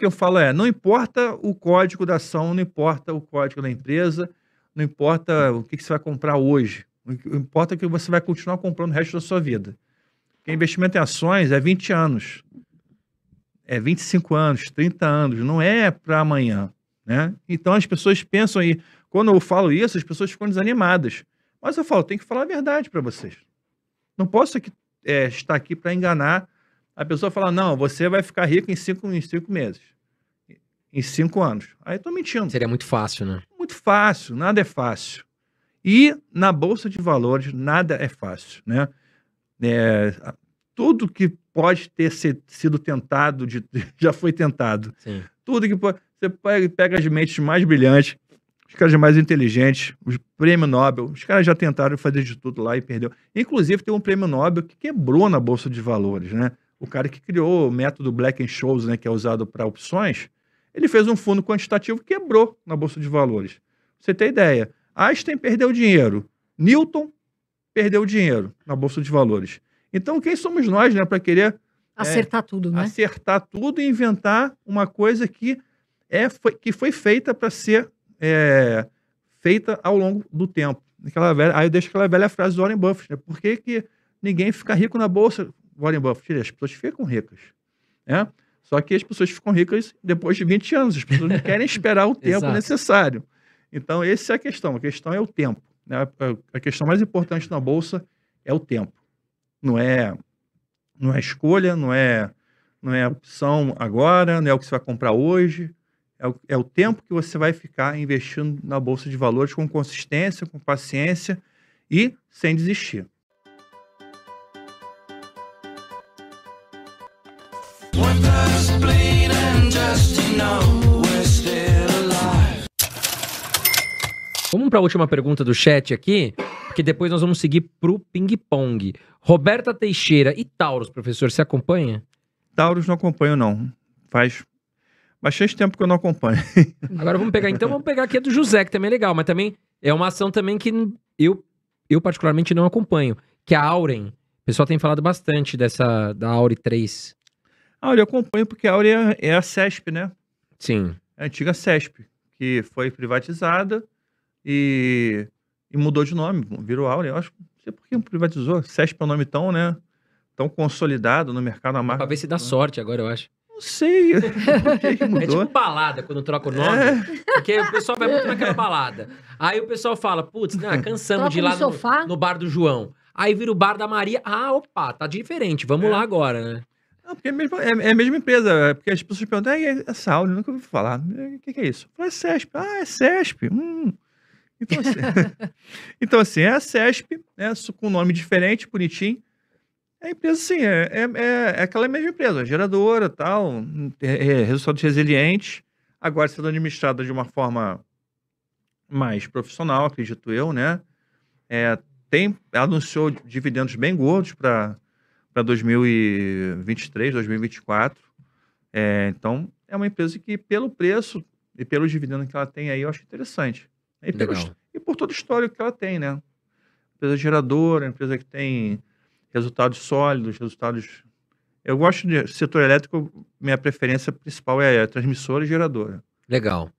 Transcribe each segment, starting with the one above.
que eu falo é, não importa o código da ação, não importa o código da empresa, não importa o que, que você vai comprar hoje, o que importa é que você vai continuar comprando o resto da sua vida. Porque investimento em ações é 20 anos, é 25 anos, 30 anos, não é para amanhã, né? Então as pessoas pensam aí, quando eu falo isso, as pessoas ficam desanimadas. Mas eu falo, tem que falar a verdade para vocês. Não posso aqui, é, estar aqui para enganar a pessoa fala, não, você vai ficar rico em cinco, em cinco meses, em cinco anos. Aí eu tô mentindo. Seria muito fácil, né? Muito fácil, nada é fácil. E na Bolsa de Valores, nada é fácil, né? É, tudo que pode ter se, sido tentado, de, já foi tentado. Sim. Tudo que pode... Você pega as mentes mais brilhantes, os caras mais inteligentes, os prêmio Nobel, os caras já tentaram fazer de tudo lá e perdeu. Inclusive, tem um prêmio Nobel que quebrou na Bolsa de Valores, né? o cara que criou o método Black and Scholes, né, que é usado para opções, ele fez um fundo quantitativo que quebrou na bolsa de valores. você tem ideia? Einstein perdeu dinheiro, Newton perdeu dinheiro na bolsa de valores. Então, quem somos nós, né, para querer é, acertar é, tudo, né? Acertar tudo e inventar uma coisa que é foi, que foi feita para ser é, feita ao longo do tempo. Aquela velha, aí eu deixo aquela velha frase do Warren Buffett, né? Por que, que ninguém fica rico na bolsa? Warren Buffett, as pessoas ficam ricas. Né? Só que as pessoas ficam ricas depois de 20 anos, as pessoas não querem esperar o tempo necessário. Então, essa é a questão. A questão é o tempo. Né? A questão mais importante na Bolsa é o tempo. Não é, não é escolha, não é, não é opção agora, não é o que você vai comprar hoje. É o, é o tempo que você vai ficar investindo na Bolsa de Valores com consistência, com paciência e sem desistir. Vamos para a última pergunta do chat aqui, porque depois nós vamos seguir para o ping-pong. Roberta Teixeira e Taurus, professor, você acompanha? Taurus não acompanho, não. Faz bastante tempo que eu não acompanho. Agora vamos pegar, então, vamos pegar aqui a do José, que também é legal, mas também é uma ação também que eu, eu particularmente não acompanho, que é a Auren. O pessoal tem falado bastante dessa, da Aure 3. Aure Áurea eu acompanho porque a Áurea é a CESP, né? Sim. É a antiga CESP, que foi privatizada e, e mudou de nome, virou Áurea. Eu acho, não sei por que privatizou. CESP é um nome tão, né? Tão consolidado no mercado, a marca. Pra ver se dá sorte agora, eu acho não sei. É tipo balada quando troca o nome. É. Porque o pessoal vai muito naquela balada. Aí o pessoal fala, putz, né, cansamos troca de ir lá no, no, no, bar do João. Aí vira o bar da Maria. Ah, opa, tá diferente. Vamos é. lá agora, né? Não, porque é a mesma, é, é a mesma empresa. É porque as pessoas perguntam, é, é Saúde, nunca ouvi falar. É, o que, que, é isso? Fala, é CESP. Ah, é CESP. Hum. Então, assim, então, assim, é a CESP, né, com um nome diferente, bonitinho. É a empresa, sim, é, é, é, é aquela mesma empresa, geradora tal, é, é, resultados resilientes, agora sendo administrada de uma forma mais profissional, acredito eu, né? É, tem, anunciou dividendos bem gordos para para 2023, 2024. É, então, é uma empresa que, pelo preço e pelo dividendo que ela tem aí, eu acho interessante. E, pelo, e por todo o histórico que ela tem, né? Empresa geradora, empresa que tem resultados sólidos, resultados. Eu gosto de setor elétrico, minha preferência principal é transmissora e geradora. Legal.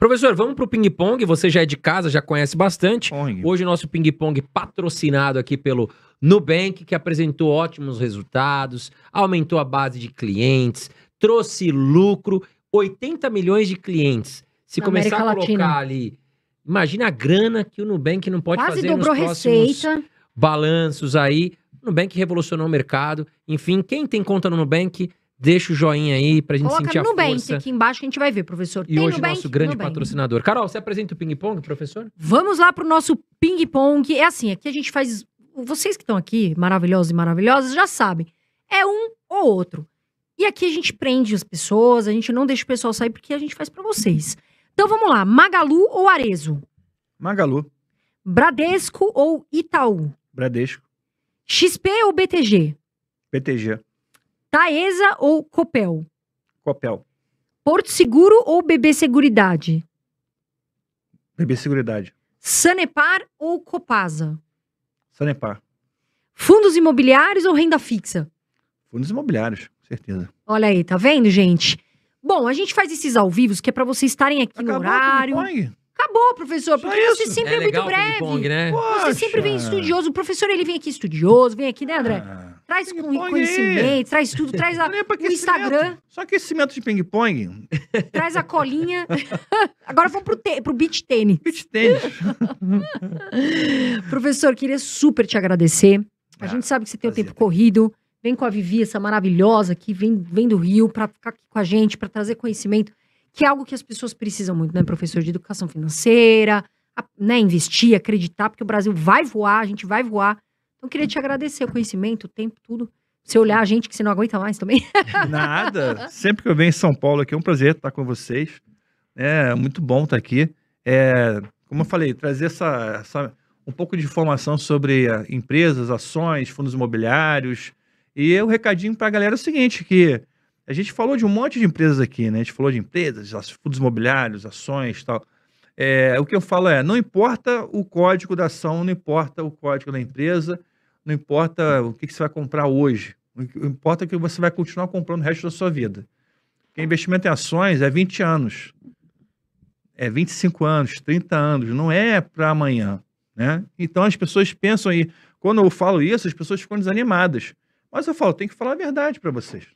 Professor, vamos para o ping-pong. Você já é de casa, já conhece bastante. Pong. Hoje, nosso ping-pong patrocinado aqui pelo Nubank, que apresentou ótimos resultados, aumentou a base de clientes, trouxe lucro, 80 milhões de clientes. Se Na começar América a colocar Latina. ali, imagina a grana que o Nubank não pode Quase fazer nos dobrou receita. balanços aí. O Nubank revolucionou o mercado. Enfim, quem tem conta no Nubank Deixa o joinha aí pra gente Coloca sentir a Nubank força. Coloca aqui embaixo que a gente vai ver, professor. E Tem hoje Nubank, nosso grande Nubank. patrocinador. Carol, você apresenta o ping-pong, professor? Vamos lá pro nosso ping-pong. É assim, aqui a gente faz... Vocês que estão aqui, maravilhosos e maravilhosas, já sabem. É um ou outro. E aqui a gente prende as pessoas, a gente não deixa o pessoal sair porque a gente faz para vocês. Então vamos lá, Magalu ou Arezo? Magalu. Bradesco ou Itaú? Bradesco. XP ou BTG? BTG. Taesa ou Copel? Copel. Porto Seguro ou BB Seguridade? BB Seguridade. Sanepar ou Copasa? Sanepar. Fundos imobiliários ou renda fixa? Fundos imobiliários, certeza. Olha aí, tá vendo, gente? Bom, a gente faz esses ao vivo, que é para vocês estarem aqui Acabou no horário. Acabou, professor, Só porque isso. você sempre é, é muito breve. Pong, né? Você sempre vem estudioso. O professor, ele vem aqui estudioso, vem aqui, né, André? Ah traz conhecimento, traz tudo, traz a, é o Instagram. Só aquecimento de ping-pong. Traz a colinha. Agora vamos pro, te, pro beach tênis. Beach tênis. Professor, queria super te agradecer. A ah, gente sabe que você tem o tempo corrido. Vem com a Vivi, essa maravilhosa que vem, vem do Rio para ficar aqui com a gente, para trazer conhecimento, que é algo que as pessoas precisam muito, né? Professor de educação financeira, a, né? investir, acreditar, porque o Brasil vai voar, a gente vai voar. Então, eu queria te agradecer o conhecimento, o tempo, tudo. Você olhar a gente que você não aguenta mais também. Nada. Sempre que eu venho em São Paulo aqui, é um prazer estar com vocês. É muito bom estar aqui. É, como eu falei, trazer essa, essa um pouco de informação sobre eh, empresas, ações, fundos imobiliários. E o um recadinho para a galera é o seguinte, que a gente falou de um monte de empresas aqui, né? A gente falou de empresas, fundos imobiliários, ações tal. É, o que eu falo é, não importa o código da ação, não importa o código da empresa, não importa o que, que você vai comprar hoje, o que importa é que você vai continuar comprando o resto da sua vida. Porque investimento em ações é 20 anos, é 25 anos, 30 anos, não é para amanhã. Né? Então as pessoas pensam aí, quando eu falo isso, as pessoas ficam desanimadas. Mas eu falo, tem que falar a verdade para vocês.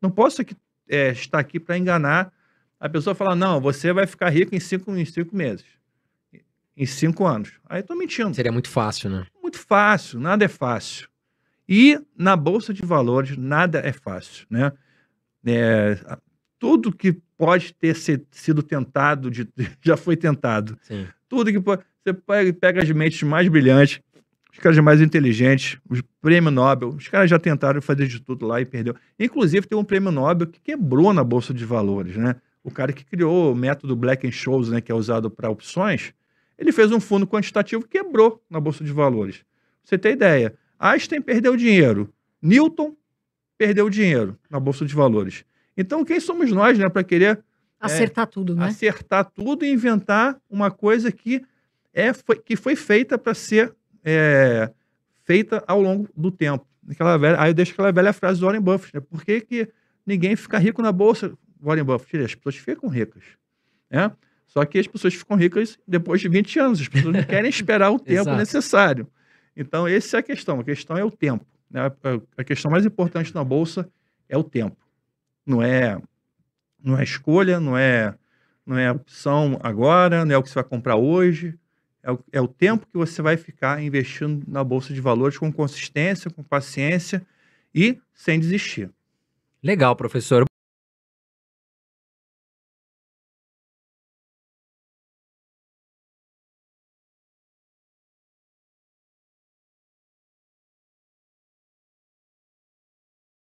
Não posso aqui, é, estar aqui para enganar a pessoa Falar não, você vai ficar rico em cinco, em cinco meses, em cinco anos. Aí eu tô mentindo. Seria muito fácil, né? muito fácil, nada é fácil. E na Bolsa de Valores, nada é fácil, né? É, tudo que pode ter se, sido tentado, de, já foi tentado. Sim. Tudo que pode... Você pega, as mentes mais brilhantes, os caras mais inteligentes, os prêmio Nobel, os caras já tentaram fazer de tudo lá e perdeu. Inclusive, tem um prêmio Nobel que quebrou na Bolsa de Valores, né? O cara que criou o método Black and shows né, que é usado para opções, ele fez um fundo quantitativo quebrou na Bolsa de Valores. você tem ideia. Einstein perdeu dinheiro. Newton perdeu dinheiro na Bolsa de Valores. Então, quem somos nós, né, para querer é, acertar é, tudo, né? Acertar tudo e inventar uma coisa que é foi, que foi feita para ser é, feita ao longo do tempo. Aquela velha, aí eu deixo aquela velha frase do Warren Buffett, né? Por que, que ninguém fica rico na bolsa, Warren Buffett? As pessoas ficam ricas, né? Só que as pessoas ficam ricas depois de 20 anos, as pessoas não querem esperar o tempo necessário. Então, essa é a questão. A questão é o tempo. Né? A questão mais importante na Bolsa é o tempo. Não é, não é escolha, não é, não é opção agora, não é o que você vai comprar hoje. É o, é o tempo que você vai ficar investindo na Bolsa de Valores com consistência, com paciência e sem desistir. Legal, professor.